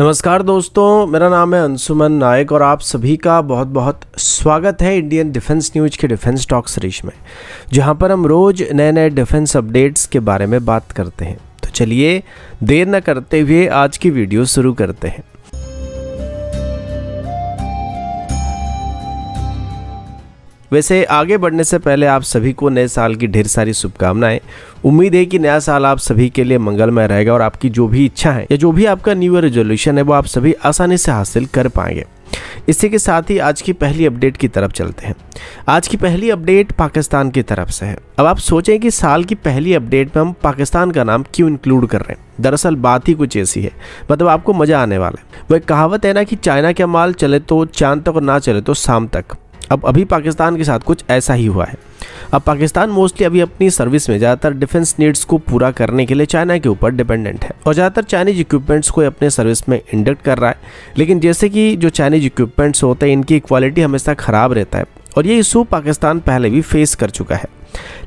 नमस्कार दोस्तों मेरा नाम है अंशुमन नायक और आप सभी का बहुत बहुत स्वागत है इंडियन डिफेंस न्यूज के डिफेंस टॉक सीरीज में जहां पर हम रोज नए नए डिफेंस अपडेट्स के बारे में बात करते हैं तो चलिए देर न करते हुए आज की वीडियो शुरू करते हैं वैसे आगे बढ़ने से पहले आप सभी को नए साल की ढेर सारी शुभकामनाएं उम्मीद है कि नया साल आप सभी के लिए मंगलमय रहेगा और आपकी जो भी इच्छा है या जो भी आपका न्यू ईयर रेजोल्यूशन है वो आप सभी आसानी से हासिल कर पाएंगे इसी के साथ ही आज की पहली अपडेट की तरफ चलते हैं आज की पहली अपडेट पाकिस्तान की तरफ से है अब आप सोचें कि साल की पहली अपडेट में हम पाकिस्तान का नाम क्यों इंक्लूड कर रहे हैं दरअसल बात ही कुछ ऐसी है मतलब आपको मजा आने वाला है वह कहावत है ना कि चाइना का माल चले तो चांद तक और ना चले तो शाम तक अब अभी पाकिस्तान के साथ कुछ ऐसा ही हुआ है अब पाकिस्तान मोस्टली अभी अपनी सर्विस में ज़्यादातर डिफेंस नीड्स को पूरा करने के लिए चाइना के ऊपर डिपेंडेंट है और ज़्यादातर चाइनीज इक्विपमेंट्स को अपने सर्विस में इंडक्ट कर रहा है लेकिन जैसे कि जो चाइनीज इक्विपमेंट्स होते हैं इनकी क्वालिटी हमेशा ख़राब रहता है और ये इशू पाकिस्तान पहले भी फेस कर चुका है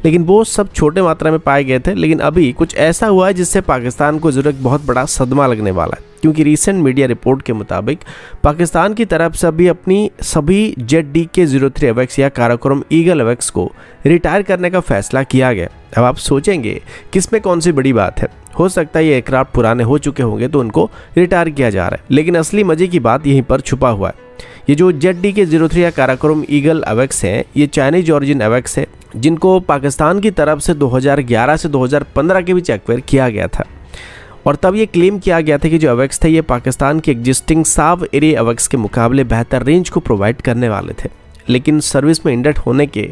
लेकिन वो सब छोटे मात्रा में पाए गए थे लेकिन अभी कुछ ऐसा हुआ है जिससे पाकिस्तान को ज़रूर बहुत बड़ा सदमा लगने वाला है क्योंकि रिसेंट मीडिया रिपोर्ट के मुताबिक पाकिस्तान की तरफ से अभी अपनी सभी Z D K zero three एवेक्स या काराक्रम ईगल एवेक्स को रिटायर करने का फैसला किया गया अब आप सोचेंगे किसमें कौन सी बड़ी बात है हो सकता है ये एयरक्राफ्ट पुराने हो चुके होंगे तो उनको रिटायर किया जा रहा है लेकिन असली मजे की बात यहीं पर छुपा हुआ है ये जो Z D K zero three या काराक्रम ईगल एवेक्स हैं ये चाइनीज ऑरिजिन एवेक्स है जिनको पाकिस्तान की तरफ से 2011 से 2015 के बीच एक्वायर किया गया था और तब ये क्लेम किया गया था कि जो अवेक्स थे ये पाकिस्तान के एग्जिस्टिंग साव एरे अवेक्स के मुकाबले बेहतर रेंज को प्रोवाइड करने वाले थे लेकिन सर्विस में इंडक्ट होने के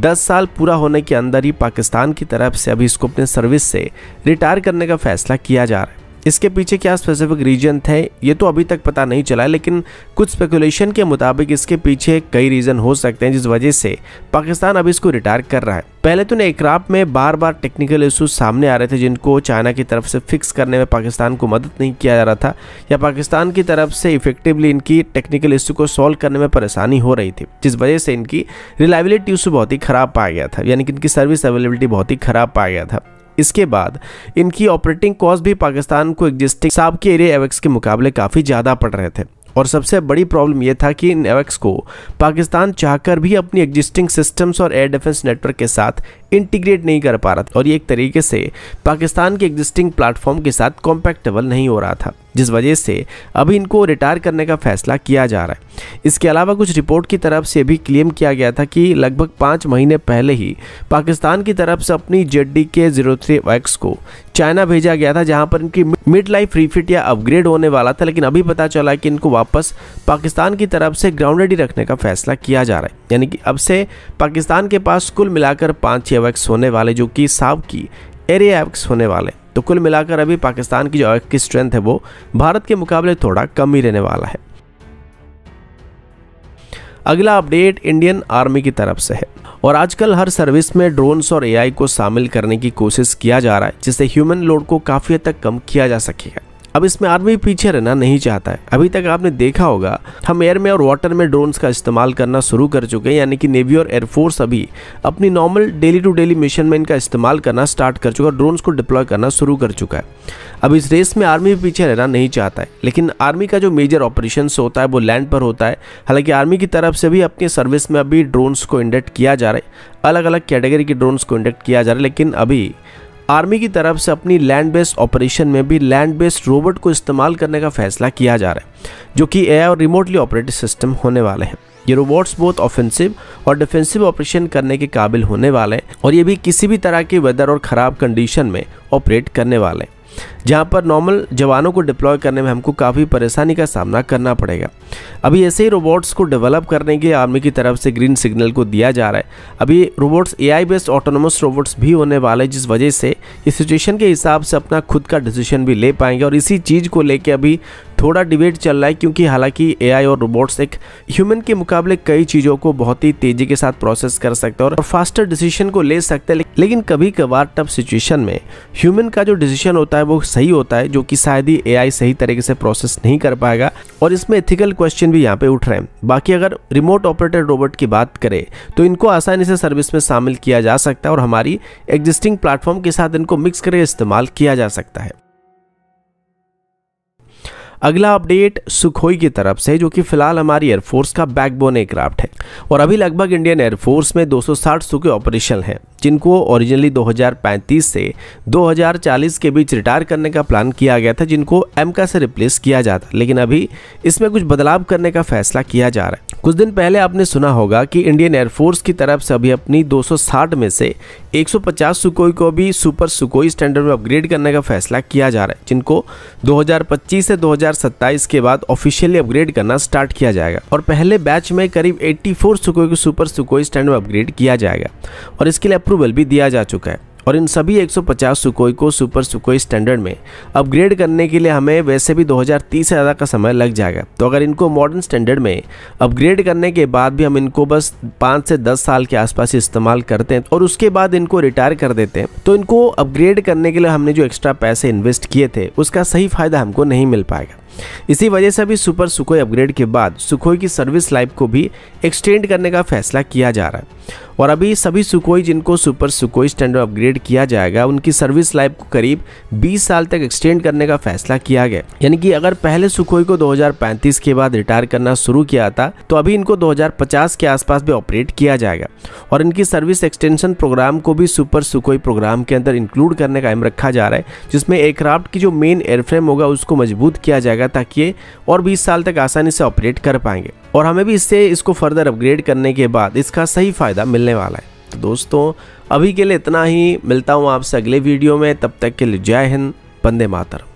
10 साल पूरा होने के अंदर ही पाकिस्तान की तरफ से अभी इसको अपने सर्विस से रिटायर करने का फैसला किया जा रहा है इसके पीछे क्या स्पेसिफिक रीजन थे ये तो अभी तक पता नहीं चला लेकिन कुछ स्पेकुलेशन के मुताबिक इसके पीछे कई रीजन हो सकते हैं जिस वजह से पाकिस्तान अब इसको रिटायर कर रहा है पहले तो नेक्राप में बार बार टेक्निकल इशूज सामने आ रहे थे जिनको चाइना की तरफ से फिक्स करने में पाकिस्तान को मदद नहीं किया जा रहा था या पाकिस्तान की तरफ से इफेक्टिवली इनकी टेक्निकल इशू को सॉल्व करने में परेशानी हो रही थी जिस वजह से इनकी रिलायबिलिटी इशू बहुत ही खराब पाया गया था यानी कि इनकी सर्विस अवेलेबिलिटी बहुत ही खराब पाया गया था इसके बाद इनकी ऑपरेटिंग कॉस्ट भी पाकिस्तान को एग्जिस्टिंग साहब के एरिया एवेक्स के मुकाबले काफ़ी ज़्यादा पड़ रहे थे और सबसे बड़ी प्रॉब्लम यह था कि इन एवेक्स को पाकिस्तान चाहकर भी अपनी एग्जिस्टिंग सिस्टम्स और एयर डिफेंस नेटवर्क के साथ इंटीग्रेट नहीं कर पा रहा था और ये एक तरीके से पाकिस्तान के एग्जिस्टिंग प्लेटफॉर्म के साथ कॉम्पैक्टेबल नहीं हो रहा था जिस वजह से अभी इनको रिटायर करने का फैसला किया जा रहा है इसके अलावा कुछ रिपोर्ट की तरफ से भी क्लेम किया गया था कि लगभग पाँच महीने पहले ही पाकिस्तान की तरफ से अपनी Z D K zero three X को चाइना भेजा गया था जहां पर इनकी मिड लाइफ रिफिट या अपग्रेड होने वाला था लेकिन अभी पता चला कि इनको वापस पाकिस्तान की तरफ से ग्राउंडेड ही रखने का फैसला किया जा रहा है यानी कि अब से पाकिस्तान के पास कुल मिलाकर पाँच छः वैक्स होने वाले जो कि साव की एरिया एक्स होने वाले तो कुल मिलाकर अभी पाकिस्तान की जो की स्ट्रेंथ है वो भारत के मुकाबले थोड़ा कम ही रहने वाला है अगला अपडेट इंडियन आर्मी की तरफ से है और आजकल हर सर्विस में ड्रोन्स और एआई को शामिल करने की कोशिश किया जा रहा है जिससे ह्यूमन लोड को काफ़ी हद तक कम किया जा सकेगा अब इसमें आर्मी पीछे रहना नहीं चाहता है अभी तक आपने देखा होगा हम एयर में और वाटर में ड्रोन्स का इस्तेमाल करना शुरू कर चुके हैं यानी कि नेवी और एयरफोर्स अभी अपनी normal daily to daily mission में इनका इस्तेमाल करना स्टार्ट कर चुका है ड्रोन्स को डिप्लॉय करना शुरू कर चुका है अब इस रेस में आर्मी भी पीछे रहना नहीं चाहता है लेकिन आर्मी का जो मेजर ऑपरेशन होता है वो लैंड पर होता है हालांकि आर्मी की तरफ से भी अपनी सर्विस में अभी ड्रोन्स को इंडक्ट किया जा रहा है अलग अलग कैटेगरी के ड्रोन्स को इंडक्ट किया जा रहा है लेकिन अभी आर्मी की तरफ से अपनी लैंड बेस्ड ऑपरेशन में भी लैंड बेस्ड रोबोट को इस्तेमाल करने का फैसला किया जा रहा है जो कि ए और रिमोटली ऑपरेटिव सिस्टम होने वाले हैं ये रोबोट्स बहुत ऑफेंसिव और डिफेंसिव ऑपरेशन करने के काबिल होने वाले हैं और ये भी किसी भी तरह के वेदर और ख़राब कंडीशन में ऑपरेट करने वाले हैं जहाँ पर नॉर्मल जवानों को डिप्लॉय करने में हमको काफ़ी परेशानी का सामना करना पड़ेगा अभी ऐसे ही रोबोट्स को डेवलप करने के आर्मी की तरफ से ग्रीन सिग्नल को दिया जा रहा है अभी robots A based autonomous robots भी होने वाले जिस वजह से इस सिचुएशन के हिसाब से अपना खुद का डिसीजन भी ले पाएंगे और इसी चीज़ को लेकर अभी थोड़ा डिबेट चल रहा है क्योंकि हालांकि एआई और रोबोट्स एक ह्यूमन के मुकाबले कई चीज़ों को बहुत ही तेजी के साथ प्रोसेस कर सकते हैं और फास्टर डिसीजन को ले सकते हैं लेकिन कभी कभार टफ सिचुएशन में ह्यूमन का जो डिसीजन होता है वो सही होता है जो कि शायद ही ए सही तरीके से प्रोसेस नहीं कर पाएगा और इसमें एथिकल क्वेश्चन भी यहाँ पे उठ रहे हैं बाकी अगर रिमोट ऑपरेटेड रोबोट की बात करें तो इनको आसानी से सर्विस में शामिल किया जा सकता है और हमारी एग्जिस्टिंग प्लेटफॉर्म के साथ इनको मिक्स करके इस्तेमाल किया जा सकता है अगला अपडेट सुखोई की तरफ से जो कि फिलहाल हमारी एयरफोर्स का बैकबोन एयरक्राफ्ट है और अभी लगभग इंडियन एयरफोर्स में 260 सुखोई ऑपरेशन हैं जिनको ओरिजिनली 2035 से 2040 के बीच रिटायर करने का प्लान किया गया था जिनको एमका से रिप्लेस किया जाता लेकिन अभी इसमें कुछ बदलाव करने का फैसला किया जा रहा है कुछ दिन पहले आपने सुना होगा कि इंडियन एयरफोर्स की तरफ से अभी अपनी 260 में से 150 सुकोई को भी सुपर सुकोई स्टैंडर्ड में अपग्रेड करने का फैसला किया जा रहा है जिनको 2025 से 2027 के बाद ऑफिशियली अपग्रेड करना स्टार्ट किया जाएगा और पहले बैच में करीब 84 सुकोई को सुपर सुकोई स्टैंडर्ड में अपग्रेड किया जाएगा और इसके लिए अप्रूवल भी दिया जा चुका है और इन सभी 150 सुकोई को सुपर सुकोई स्टैंडर्ड में अपग्रेड करने के लिए हमें वैसे भी 2030 से ज़्यादा का समय लग जाएगा तो अगर इनको मॉडर्न स्टैंडर्ड में अपग्रेड करने के बाद भी हम इनको बस पाँच से दस साल के आसपास इस्तेमाल करते हैं और उसके बाद इनको रिटायर कर देते हैं तो इनको अपग्रेड करने के लिए हमने जो एक्स्ट्रा पैसे इन्वेस्ट किए थे उसका सही फ़ायदा हमको नहीं मिल पाएगा इसी वजह से अभी सुपर सुखोई अपग्रेड के बाद सुखोई की सर्विस लाइफ को भी एक्सटेंड करने का फैसला किया जा रहा है और अभी सभी सुखोई जिनको super Sukhoi standard upgrade upgrade किया जाएगा उनकी सर्विस लाइफ को करीब 20 साल तक एक्सटेंड करने का फैसला किया गया यानी कि अगर पहले सुखोई को 2035 के बाद रिटायर करना शुरू किया था तो अभी इनको 2050 के आसपास भी ऑपरेट किया जाएगा और इनकी सर्विस एक्सटेंशन प्रोग्राम को भी सुपर सुखोई प्रोग्राम के अंदर इंक्लूड करने का एम रखा जा रहा है जिसमें एयरक्राफ्ट की जो मेन एयरफ्रेम होगा उसको मजबूत किया जाएगा ताकि ये और बीस साल तक आसानी से ऑपरेट कर पाएंगे और हमें भी इससे इसको फर्दर अपग्रेड करने के बाद इसका सही फायदा मिलने वाला है तो दोस्तों अभी के लिए इतना ही मिलता हूँ आपसे अगले वीडियो में तब तक के लिए जय हिंद बंदे मातरम